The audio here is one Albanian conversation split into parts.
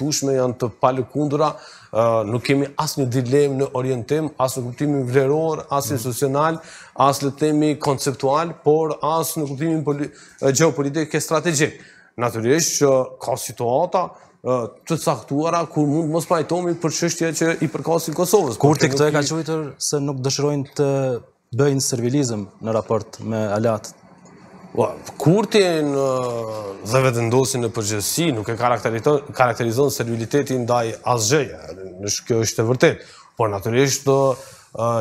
tushme, janë të palukundura, nuk kemi asë një dilemë në orientim, asë në kuptimin vleror, asë mm. institucional, asë në temi konceptual, por asë në kuptimin geopolitik e strategik. Naturisht që ka situata të caktuara kur mund mos pajtomi për qështje që i përkasin Kosovës. Kur të këtë e ka qëjtër se nuk dëshirojnë të bëjnë servilizm në raport me alatët. Kurtin dhe vetëndosin në përgjësi nuk e karakterizon servilitetin ndaj asgjeja, nështë kjo është e vërtet, por naturisht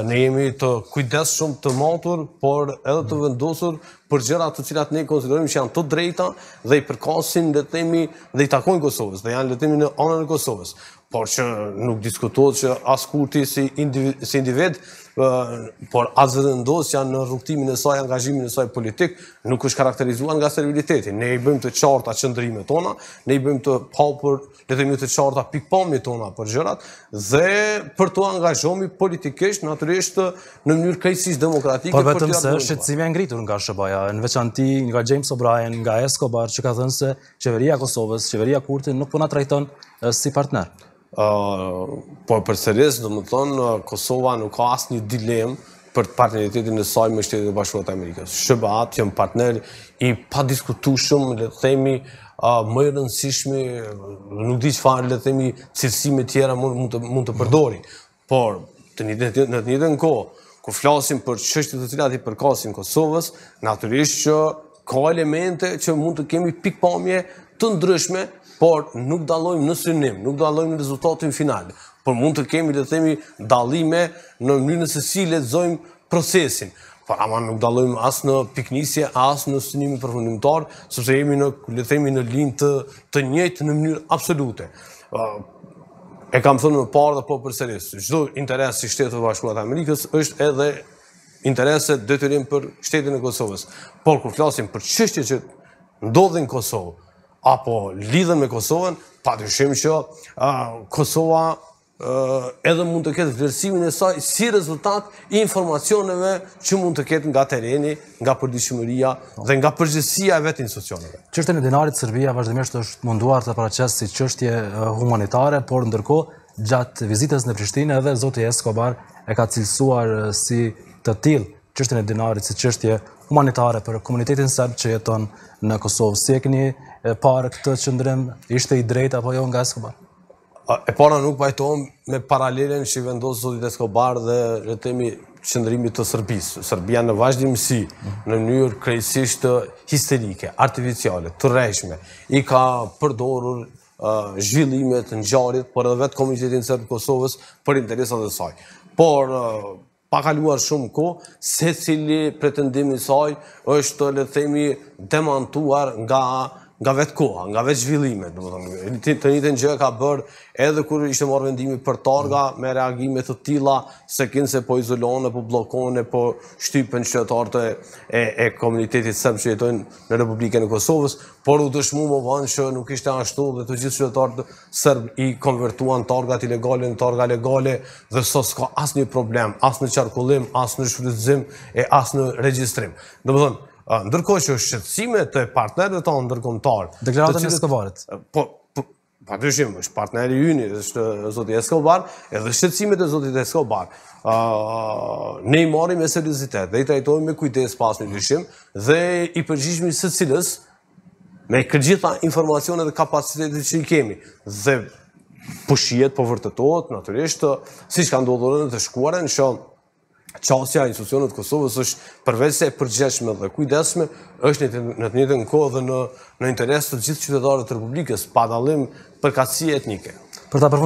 ne jemi të kujdes shumë të matur, por edhe të vendosur për gjëra të cilat ne konsiderojmë që janë të drejta dhe i përkasin dhe temi dhe i takojnë Kosovës, dhe janë dhe temi në anën e Kosovës. Por që nuk diskutohet që asë ti si individ, por asë vëdhe që janë në rrugtimin e saj, angazhimin e saj politik, nuk është karakterizuan nga serviliteti. Ne i bëjmë të qarta qëndrimet tona, ne i bëjmë të paupër, le të të qarta pikpami tona për gjërat, dhe për të angazhomi politikisht, naturisht në mënyrë krejtësis demokratikë. Por vetëm se shqecimi e ngritur nga shëbaja, në veçanti nga James O'Brien, nga Escobar, që ka thënë se qeveria Kosovës, qeveria Kurti nuk puna po trajton eh, si partner? Por për sërës, do më thënë, Kosova nuk ka asë një dilemë për partneritetin e saj me shtetit e bashkuat e Amerikës. Shëbat, që jëmë partner i pa diskutu shumë, le të themi, më rëndësishmi, nuk di që farë, le të themi, cilësime tjera mund të përdori. Por, në të njëtën kohë, ku flasim për qështë të cilat i përkasin Kosovës, naturisht që ka elemente që mund të kemi pikpamje të ndryshme, por nuk dalojmë në synim, nuk dalojmë në rezultatin final, por mund të kemi dhe themi dalime në mënyrë nëse si ledzojmë procesin, por ama nuk dalojmë asë në piknisje, asë në synimi përfundimtar, sëpse jemi në, le themi, në linë të, të njëjtë në mënyrë absolute e kam thënë më parë dhe po përsëris, çdo interes i shtetit të bashkuar të Amerikës është edhe interese detyrim për shtetin e Kosovës. Por kur flasim për çështjet që ndodhin në Kosovë apo lidhen me Kosovën, shimë që Kosova edhe mund të ketë vlerësimin e saj si rezultat i informacioneve që mund të ketë nga tereni, nga përdishmëria dhe nga përgjësia e vetë institucioneve. Qështën e dinarit Sërbia vazhdimisht është munduar të paracest si qështje humanitare, por ndërko gjatë vizites në Prishtinë edhe Zotë Eskobar e ka cilësuar si të tilë qështën e dinarit si qështje humanitare për komunitetin sërbë që jeton në Kosovë. Si e këni parë këtë qëndrim, ishte i drejt apo jo nga Eskobar? E para nuk pajtojmë me paralelen që i vendosë Zotit Eskobar dhe rëtemi qëndërimit të Sërbisë. Sërbia në vazhdimësi, në njërë krejësisht histerike, artificiale, të rejshme, i ka përdorur zhvillimet në gjarit për edhe vetë Komunitetin Sërbë Kosovës për interesat dhe saj. Por, pa kaluar shumë ko, se cili pretendimi saj është, le themi, demantuar nga nga vetë koha, nga vetë zhvillime. Të një të një gjë ka bërë edhe kërë ishte marrë vendimi për targa me reagimet të tila se kinë se po izolone, po blokone, po shtypën qëtartë e komunitetit sëmë që jetojnë në Republikën e Kosovës, por u dëshmu më vëndë që nuk ishte ashtu dhe të gjithë qëtartë sërbë i konvertuan targat ilegale në targa legale dhe sot s'ka asë një problem, asë në qarkullim, asë në shfrytëzim e asë në regjistrim. Dë më Ndërkohë që është shqetsime të partnerët të ndërkomtarë. Deklaratën e Skobarit? Po, po, pa të shimë, është partneri yni, është zotit Skobar, edhe shqetsime të zotit Skobar. Ne i marim me seriositet, dhe i tajtojmë me kujtes pas në të dhe i përgjishmi së cilës, me kërgjitha informacionet dhe kapacitetit që i kemi, dhe pëshjet, po vërtetot, naturisht, si që ka ndodhërën të shkuaren, në shonë, qasja i institucionet Kosovës është përveç se e përgjeshme dhe kujdesme, është në të njëtën kohë dhe në interes të gjithë qytetarët të Republikës, pa për përkatsi etnike. Për